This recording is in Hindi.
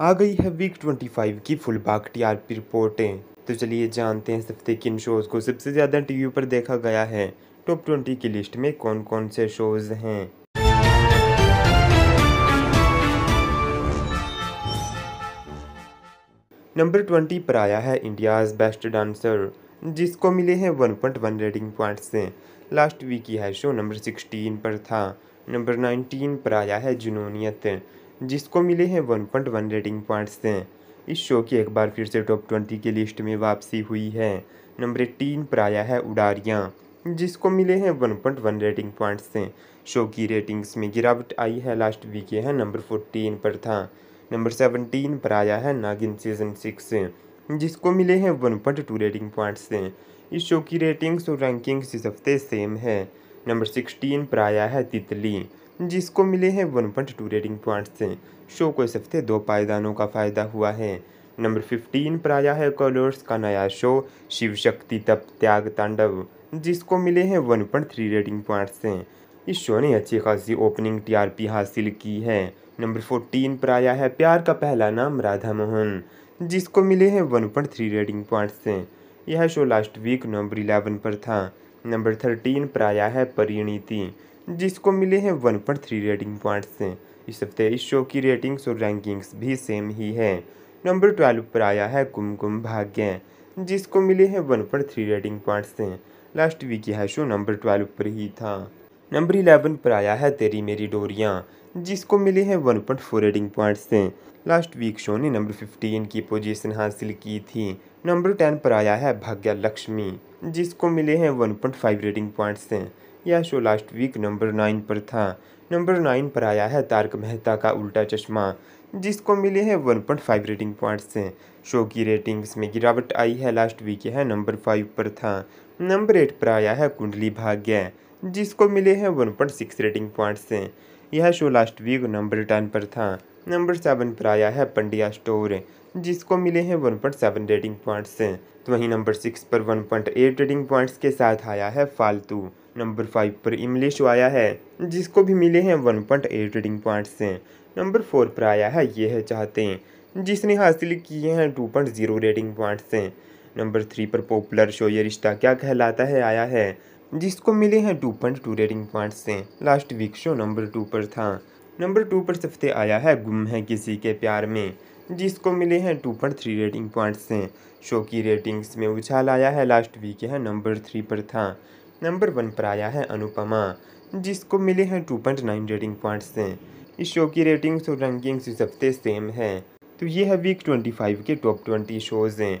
आ गई है वीक 25 की फुल आर टीआरपी रिपोर्टें तो चलिए जानते हैं इस हफ्ते किन शोज़ को सबसे ज़्यादा टीवी पर देखा गया है टॉप 20 की लिस्ट में कौन कौन से शोज़ हैं नंबर 20 पर आया है इंडियाज़ बेस्ट डांसर जिसको मिले हैं 1.1 रेटिंग पॉइंट से लास्ट वीक यह शो नंबर 16 पर था नंबर 19 पर आया है जुनूनियत जिसको मिले हैं 1.1 रेटिंग पॉइंट्स दें इस शो की एक बार फिर से टॉप ट्वेंटी की लिस्ट में वापसी हुई है नंबर तीन पर आया है उड़ारियाँ जिसको मिले हैं 1.1 रेटिंग पॉइंट्स से शो की रेटिंग्स में गिरावट आई है लास्ट वीक यह नंबर फोर्टीन पर था नंबर सेवनटीन पर आया है नागिन सीजन सिक्स जिसको मिले हैं टू रेटिंग पॉइंट्स से इस शो की रेटिंग्स और रैंकिंग्स इस हफ्ते सेम है नंबर सिक्सटीन पर आया है तितली जिसको मिले हैं one point two rating point से शो को इस हफ्ते दो पायदानों का फ़ायदा हुआ है नंबर फिफ्टीन पर आया है कॉलोर्स का नया शो शिव शक्ति तप त्याग तांडव जिसको मिले हैं one point three rating point से इस शो ने अच्छी खासी ओपनिंग टीआरपी हासिल की है नंबर फोर्टीन पर आया है प्यार का पहला नाम राधा मोहन जिसको मिले हैं one point three rating point से यह show last week number eleven पर था नंबर थर्टीन पर आया है परिणीति जिसको मिले हैं one point three rating points इस हफ्ते इस शो की रेटिंग्स और रैंकिंग्स भी सेम ही है नंबर ट्वेल्व पर आया है कुमकुम भाग्य जिसको मिले हैं one point three rating points last week यह शो नंबर ट्वेल्व पर ही था नंबर इलेवन पर आया है तेरी मेरी डोरियाँ जिसको मिले हैं one point four rating points से लास्ट वीक शो ने नंबर फिफ्टीन की पोजीशन हासिल की थी नंबर टेन पर आया है भाग्या लक्ष्मी जिसको मिले हैं one point five rating points से यह show last week number nine पर था नंबर नाइन पर आया है तारक मेहता का उल्टा चश्मा जिसको मिले हैं one point five rating points से शो की रेटिंग्स में गिरावट आई है लास्ट वीक यह नंबर फाइव पर था नंबर एट पर आया है कुंडली भाग्य जिसको मिले हैं 1.6 रेटिंग पॉइंट्स यह show last week number ten पर था नंबर सेवन पर आया है पंडिया स्टोर जिसको मिले हैं 1.7 रेटिंग पॉइंट्स तो वहीं नंबर सिक्स पर 1.8 रेटिंग पॉइंट्स के साथ आया है फालतू नंबर फाइव पर इमलिश आया है जिसको भी मिले हैं 1.8 रेटिंग पॉइंट्स नंबर फोर पर आया है ये है चाहते जिसने हासिल किए हैं zero rating points number three पर पॉपुलर शो ये रिश्ता क्या कहलाता है आया है जिसको मिले हैं two point two rating points से last week show number two पर था नंबर टू पर सबसे आया है गुम है किसी के प्यार में जिसको मिले हैं two point three rating points से शो की रेटिंग्स में उछाल आया है लास्ट वीक यह नंबर थ्री पर था नंबर वन पर आया है अनुपमा जिसको मिले हैं two point nine rating points से इस शो की रेटिंग्स और रैंकिंग्स सबसे सेम है तो ये है वीक ट्वेंटी फाइव के टॉप ट्वेंटी शोज़ हैं